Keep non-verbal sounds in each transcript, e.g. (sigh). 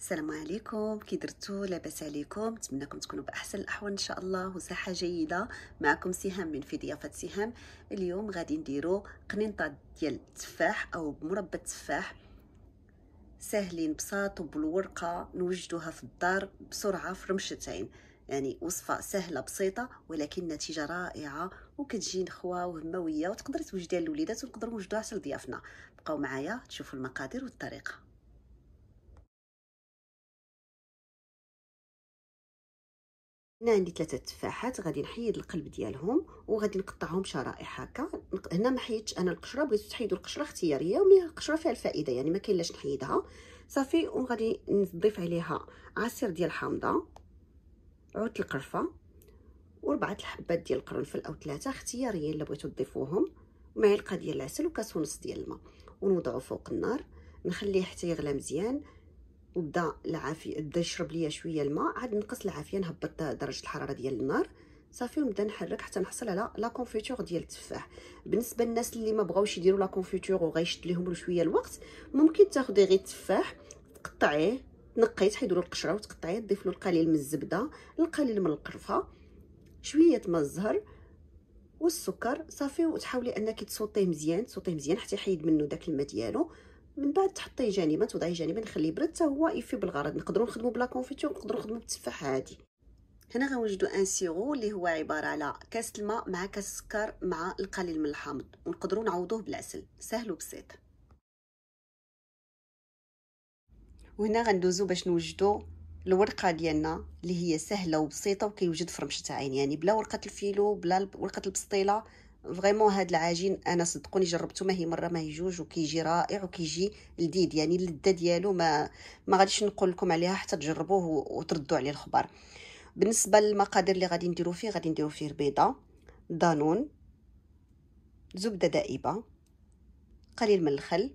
السلام عليكم كي درتو لاباس عليكم نتمنىكم تكونوا باحسن الاحوال ان شاء الله وصحه جيده معكم سهام من في ضيافه سهام اليوم غادي نديرو قنينطه ديال التفاح او مربى التفاح ساهلين بساط وبالورقه نوجدوها في الدار بسرعه في رمشتين يعني وصفه سهله بسيطه ولكن نتيجه رائعه وكتجي نخوه وهمويه وتقدر توجديها للوليدات ونقدروا نوجدوها حتى لضيافنا بقاو معايا تشوفوا المقادير والطريقه هنا عندي ثلاثه تفاحات غادي نحيد القلب ديالهم وغادي نقطعهم شرائح هكا هنا ما حيدتش انا القشره بغيتو تحيدوا القشره اختياريه ومي القشره فيها الفائده يعني ما كاين نحيدها صافي وغادي نضيف عليها عصير ديال الحامضه عود القرفه وربعه الحبات ديال القرنفل او ثلاثه اختيارية اللي بغيتو تضيفوهم معلقه ديال العسل وكاس ونص ديال الماء ونوضعو فوق النار نخليه حتى يغلى مزيان نبدا العافيه بدا يشرب ليا شويه الماء عاد نقص العافيه نهبط درجه الحراره ديال النار صافي ونبدا نحرك حتى نحصل على لا كونفيتور ديال التفاح بالنسبه للناس اللي ما بغاوش يديروا لا كونفيتور وغيشد لهم شويه الوقت ممكن تاخدي غير التفاح تقطعيه تنقيه تحيدوا له القشره وتقطعيه تضيف له القليل من الزبده القليل من القرفه شويه ماء الزهر والسكر صافي وتحاولي انك تصوتيه مزيان تصوتيه مزيان حتى يحيد منه داك الماء ديالو من بعد تحطيه جانبا توضعيه جانبا نخليه برد حتى هو يفي بالغرض نقدروا نخدموا بلا كونفيتور نقدروا نخدموا بالتفاح عادي هنا غنوجدوا ان سيغو اللي هو عباره على كاس الماء مع كاس السكر مع القليل من الحامض ونقدروا نعوضوه بالعسل سهل وبسيط وهنا غندوزو باش نوجدوا الورقه ديالنا اللي هي سهله وبسيطه وكيوجد في رمشه عين يعني بلا ورقه الفيلو بلا ورقه البسطيله فريمون هاد العجين انا صدقوني جربته ما هي مره ما هي جوج وكيجي رائع وكيجي لذيذ يعني اللذه ديالو ما ما غاديش نقول لكم عليها حتى تجربوه وتردوا عليه الخبر بالنسبه للمقادير اللي غادي نديرو فيه غادي نديرو فيه البيضه دانون زبده دائبه قليل من الخل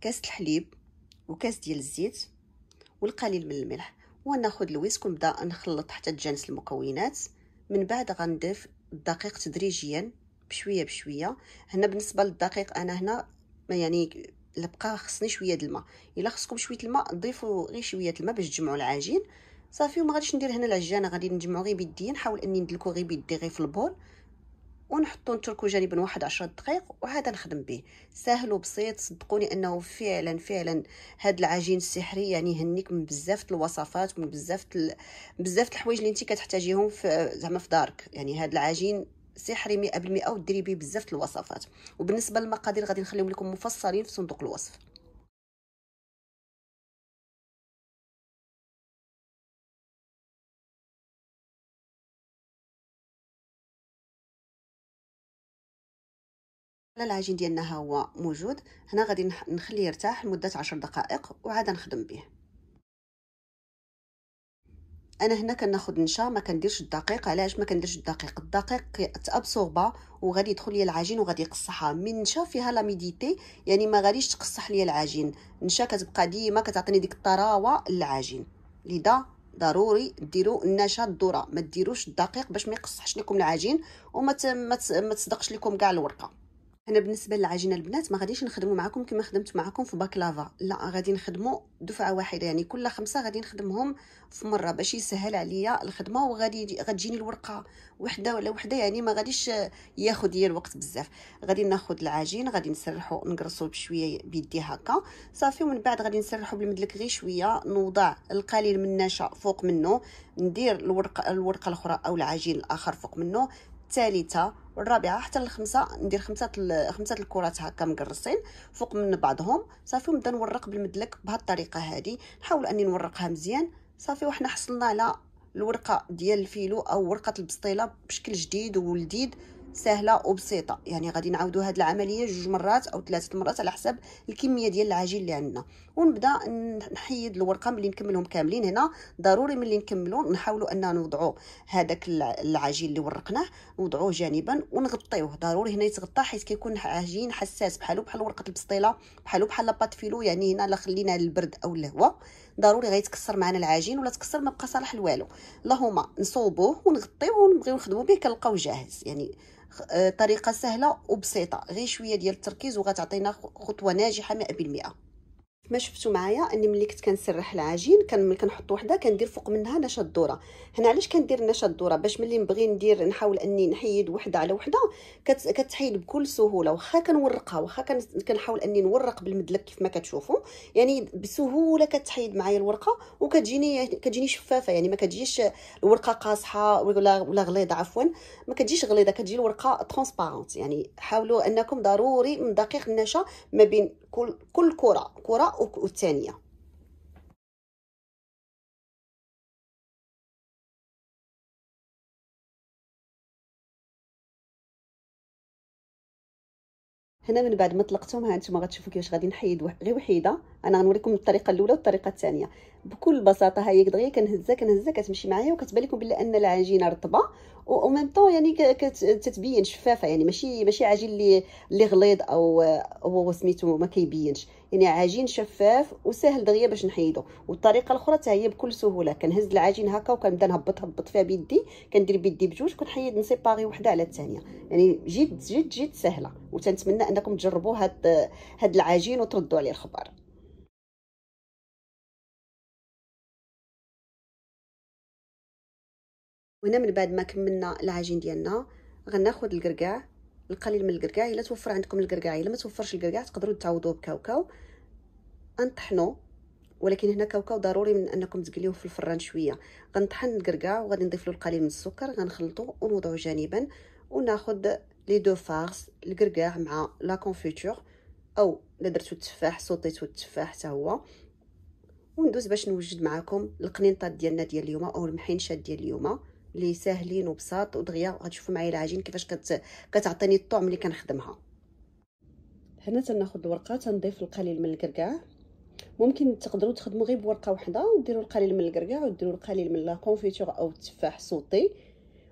كاس الحليب وكاس ديال الزيت والقليل من الملح وناخذ الويسك ونبدا نخلط حتى تجانس المكونات من بعد غنضيف الدقيق تدريجيا بشويه بشويه هنا بالنسبه للدقيق انا هنا يعني بقى خصني شويه د الماء الا خصكم شويه الماء ضيفوا غير شويه الماء باش تجمعوا العجين صافي وما غاديش ندير هنا العجانه غادي نجمعو غير بيدي نحاول اني ندلكو غير بيدي غير في البول ونحطو نتركو جانبا واحد عشرة دقائق وعاد نخدم به سهل وبسيط صدقوني انه فعلا فعلا هاد العجين السحري يعني يهنيك من بزاف الوصفات ومن بزاف بزاف الحوايج اللي انت كتحتاجيهم في زعما في دارك يعني هاد العجين سحري مئة بالمئة وديري به بزاف الوصفات وبالنسبه للمقادير غادي نخليهم لكم مفصلين في صندوق الوصف لا العجين ديالنا ها هو موجود هنا غادي نخليه يرتاح لمده 10 دقائق وعاد نخدم به انا هنا كناخد نشا ما كنديرش الدقيق علاش ما كنديرش الدقيق الدقيق كيتابسوربا وغادي يدخل ليا العجين وغادي يقصحها من نشا فيها لاميديتي يعني ما غاديش تقصح ليا العجين نشا كتبقى ديما كتعطيني ديك الطراوه للعجين لذا ضروري ديروا النشا الذره ما ديروش الدقيق باش ما يقصحش لكم العجين وما ما تصدقش لكم كاع الورقه انا بالنسبه للعجينه البنات ما غاديش نخدموا معكم كما خدمت معكم في باكلافا لا غادي نخدموا دفعه واحده يعني كل خمسه غادي نخدمهم في مره باش يسهل عليا الخدمه وغادي غتجيني الورقه وحده ولا وحده يعني ما غاديش ياخذ ليا الوقت بزاف غادي ناخذ العجين غادي نسرحو نقرصو بشويه بيدي هكا صافي ومن بعد غادي نسرحو بالمدلك غير شويه نوضع القليل من النشا فوق منه ندير الورقه الورقه الاخرى او العجين الاخر فوق منه الثالثه والرابعه حتى الخمسه ندير خمسه خمسه الكرات هكا مقرصين فوق من بعضهم صافي ونبدا نورق بالمدلك بهاد الطريقه هذه نحاول اني نورقها مزيان صافي وحنا حصلنا على الورقه ديال الفيلو او ورقه البسطيله بشكل جديد ولذيذ سهله وبسيطه يعني غادي نعاودوا هذه العمليه جوج مرات او ثلاثه مرات على حسب الكميه ديال العجين اللي عندنا ونبدا نحيد الورقه ملي نكملهم كاملين هنا ضروري ملي نكملوا نحاولوا اننا نوضعوا هذاك العجين اللي ورقناه نوضعوه جانبا ونغطيوه ضروري هنا يتغطى حيت كيكون عجين حساس بحالو بحال ورقه البسطيله بحالو بحال لاباط فيلو يعني هنا لا خلينا البرد او الهواء ضروري غيتكسر معنا العجين ولا تكسر ما بقى صالح لوالو اللهم نصوبوه ونغطيوه ونبغيو نخدمو به كنلقاو جاهز يعني آه، طريقه سهله وبسيطه غير شويه ديال التركيز وغتعطينا خطوه ناجحه 100% كما شفتوا معايا اني ملي كنت كنسرح العجين ملي كنحط وحده كندير فوق منها نشا الدوره هنا علاش كندير نشا الدوره باش ملي نبغي ندير نحاول اني نحيد وحده على وحده كت... كتحيد بكل سهوله واخا كنورقها واخا كنحاول اني نورق بالمدلك كيف ما كتشوفوا يعني بسهوله كتحيد معايا الورقه وكتجيني كتجيني شفافه يعني ما كتجيش الورقه قاصحه ولا ولا غليظه عفوا ما كتجيش غليظه كتجي الورقه ترونسبارونت يعني حاولوا انكم ضروري من دقيق النشا ما بين كل كل كره كره والثانيه هنا من بعد ما طلقتهم ها انتم غتشوفوا كيفاش غادي نحيد غير وحيده انا غنوريكم الطريقه الاولى والطريقه الثانيه بكل بساطه ها هي دغيا كنهزها كنهزها كتمشي معايا وكتبان لكم بلي ان العجينه رطبه او ميم طون يعني كتبين شفافه يعني ماشي ماشي عجين اللي اللي غليظ او هو سميتو ما كيبينش يعني عجين شفاف وسهل دغيا باش نحيدو والطريقه الاخرى حتى هي بكل سهوله كنهز العجين هكا وكنبدا نهبط هبط فيها بيدي كندير بيدي بجوج كنحيد نسيباغي وحده على الثانيه يعني جد جد جد سهله وتنتمنى انكم تجربوا هاد هاد العجين وتردوا عليه الخبر وهنا من بعد ما كملنا العجين ديالنا غناخذ الكركاع القليل من الكركاع الا توفر عندكم الكركاع الا ما توفرش الكركاع تقدروا تعوضوه بكاوكاو غنطحنو ولكن هنا كاوكاو ضروري من انكم تقليوه في الفران شويه غنطحن الكركاع وغادي نضيف له القليل من السكر غنخلطو ونوضعو جانبا وناخذ لي دو فارس الكركاع مع لا كونفيتور او الا درتو التفاح صوتيتو التفاح حتى هو وندوز باش نوجد معكم القنينطات ديالنا ديال اليوم او المحينشات ديال اليوم اللي ساهلين وبساط ودغيا غتشوفوا معايا العجين كيفاش كت... كتعطيني الطعم اللي كنخدمها هنا تناخذ الورقه تنضيف القليل من الكركاع ممكن تقدروا تخدموا غير بورقه واحده وديروا القليل من الكركاع وديروا القليل من لا كونفيتور او التفاح صوتي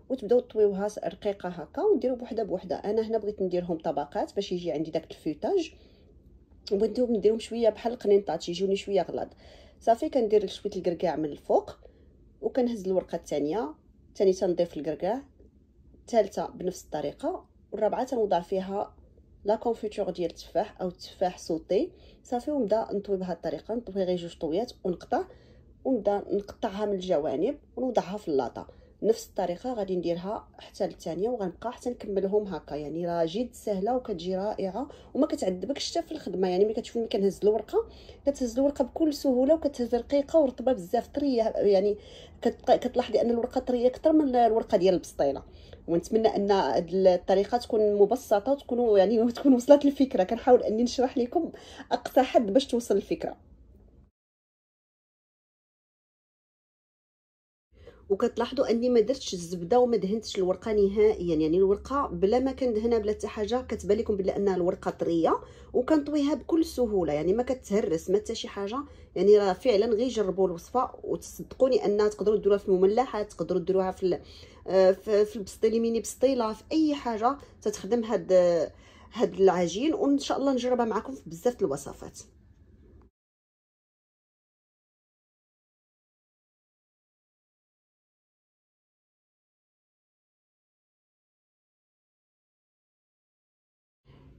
وتبداو طويوها رقيقه هكا وديروا بوحده بوحده انا هنا بغيت نديرهم طبقات باش يجي عندي داك الفوتاج وبغيتو نديرهم شويه بحال القنينطات يجوني شويه غلاض صافي كندير شويه الكركاع من الفوق وكنهز الورقه الثانيه الثاني تنضيف الكركاع الثالثه بنفس الطريقه والرابعه تنوضع فيها لا كونفيتور ديال التفاح او التفاح سوتي صافي ونبدا نطوي بهذه الطريقه نطوي غير جوج طويات ونقطع ونبدا نقطعها من الجوانب ونوضعها في اللاطه نفس الطريقه غادي نديرها حتى للثانيه وغنبقى حتى نكملهم هكا يعني راه جد سهله وكتجي رائعه وما كتعذبكش حتى في الخدمه يعني ملي ملي كنهز الورقه كتهز الورقه بكل سهوله وكتهز رقيقه ورطبه بزاف طريه يعني كتلاحظي ان الورقه طريه اكثر من الورقه ديال البسطيله ونتمنى ان هاد الطريقه تكون مبسطه وتكون يعني (laughs) تكون وصلت الفكره كنحاول اني نشرح لكم اقصى حد باش توصل الفكره وكتلاحظوا اني ما درتش الزبده وما دهنتش الورقه نهائيا يعني الورقه بلا ما كندهنها بلا حتى حاجه كتبان لكم بان انها الورقه طريه وكنطويها بكل سهوله يعني ما كتهرس ما حتى شي حاجه يعني راه فعلا غير جربوا الوصفه وتصدقوني انها تقدروا ديروها في المملحات تقدروا ديروها في آه، في البسطيل ميني بسطيله في اي حاجه تتخدم هاد هاد العجين وان شاء الله نجربها معكم في بزاف الوصفات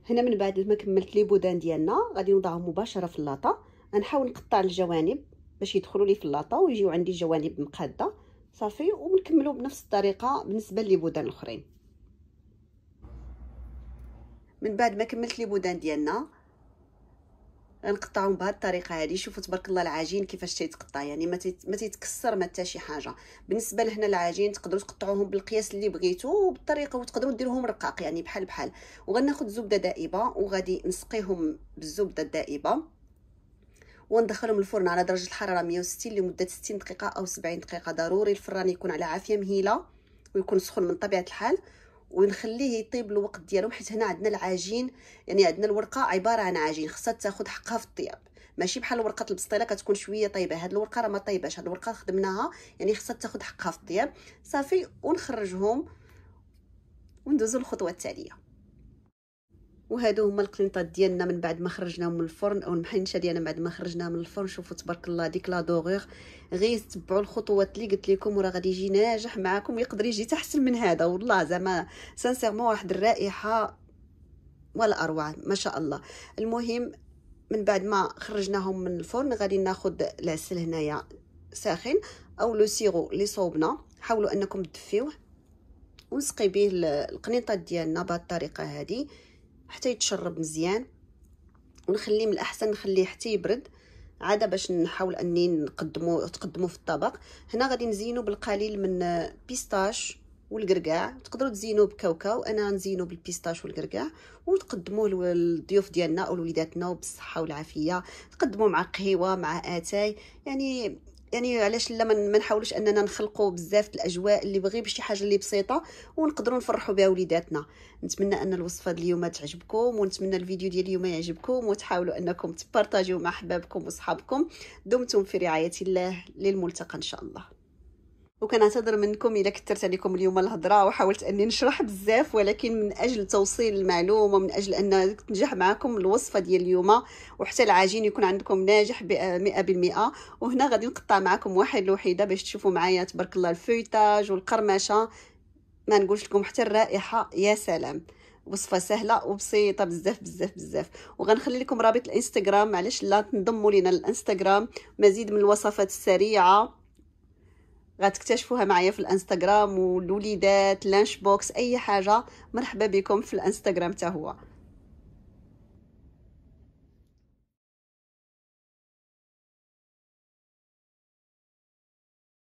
هنا من بعد ما كملت لي بودان ديالنا غادي نوضعهم مباشره في اللاطه غنحاول نقطع الجوانب باش يدخلوا لي في اللاطه ويجيو عندي جوانب مقاده صافي ونكملوا بنفس الطريقه بالنسبه بودان الاخرين من بعد ما كملت لي بودان ديالنا غنقطعهم بهذه الطريقه هذه شوفوا تبارك الله العجين كيفاش تيتقطع يعني ما ما تيتكسر ما حتى شي حاجه بالنسبه لهنا العجين تقدروا تقطعوهم بالقياس اللي بغيتو وبالطريقه وتقدروا ديروهم رقاق يعني بحال بحال وغناخذ زبده دائبه وغادي نسقيهم بالزبده الدائبه وندخلهم الفرن على درجه الحراره 160 لمده 60 دقيقه او 70 دقيقه ضروري الفران يكون على عافيه مهيله ويكون سخون من طبيعه الحال ونخليه يطيب الوقت ديالهم حيت هنا عندنا العجين يعني عندنا الورقه عباره عن عجين خاصها تاخذ حقها في الطياب ماشي بحال ورقه البسطيله كتكون شويه طايبه هاد الورقه راه ما طايباش هاد الورقه خدمناها يعني خاصها تاخذ حقها في الطياب صافي ونخرجهم وندوزو للخطوه التاليه وهادو هما القنيطات ديالنا من بعد ما خرجناهم من الفرن او المحنشه ديالنا من بعد ما خرجناها من الفرن شوفوا تبارك الله ديك لا دوغور غير تبعوا الخطوات اللي قلت لكم وراه غادي يجي ناجح معاكم ويقدر يجي تحسن من هذا والله زعما سانسيرمون واحد الرائحه ولا اروع ما شاء الله المهم من بعد ما خرجناهم من الفرن غادي ناخذ العسل هنايا ساخن او لو سيرو اللي صوبنا حاولوا انكم تدفيوه ونسقي به القنيطات ديالنا بهذه الطريقه هذه حتى يتشرب مزيان ونخليه من الاحسن نخليه حتى يبرد عاده باش نحاول اني نقدمو تقدمو في الطبق هنا غادي نزينو بالقليل من بيستاش والقرقاع تقدروا تزينوه بكاوكاو انا نزينو بالبيستاش والقرقاع وتقدموه للضيوف ديالنا او لوليداتنا وبالصحه والعافيه تقدموه مع قهوه مع اتاي يعني يعني علاش لا ما نحاولوش اننا نخلقوا بزاف الاجواء اللي بغي بشي حاجه اللي بسيطه ونقدروا نفرحوا بها وليداتنا نتمنى ان الوصفه ديال تعجبكم ونتمنى الفيديو ديال اليوم يعجبكم وتحاولوا انكم تبارطاجيو مع احبابكم وصحابكم دمتم في رعايه الله للملتقى ان شاء الله وكنعتذر منكم الا كثرت عليكم اليوم الهضره وحاولت اني نشرح بزاف ولكن من اجل توصيل المعلومه من اجل ان تنجح معكم الوصفه ديال اليوم وحتى العجين يكون عندكم ناجح ب 100% وهنا غادي نقطع معكم واحد الوحيده باش تشوفوا معايا تبارك الله الفويتاج والقرمشه ما نقولش لكم حتى الرائحه يا سلام وصفه سهله وبسيطه بزاف بزاف بزاف وغنخلي لكم رابط الانستغرام علاش لا تنضموا لينا الانستغرام مزيد من الوصفات السريعه غتكتشفوها معايا في الانستغرام والوليدات لانش بوكس اي حاجه مرحبا بكم في الانستغرام حتى هو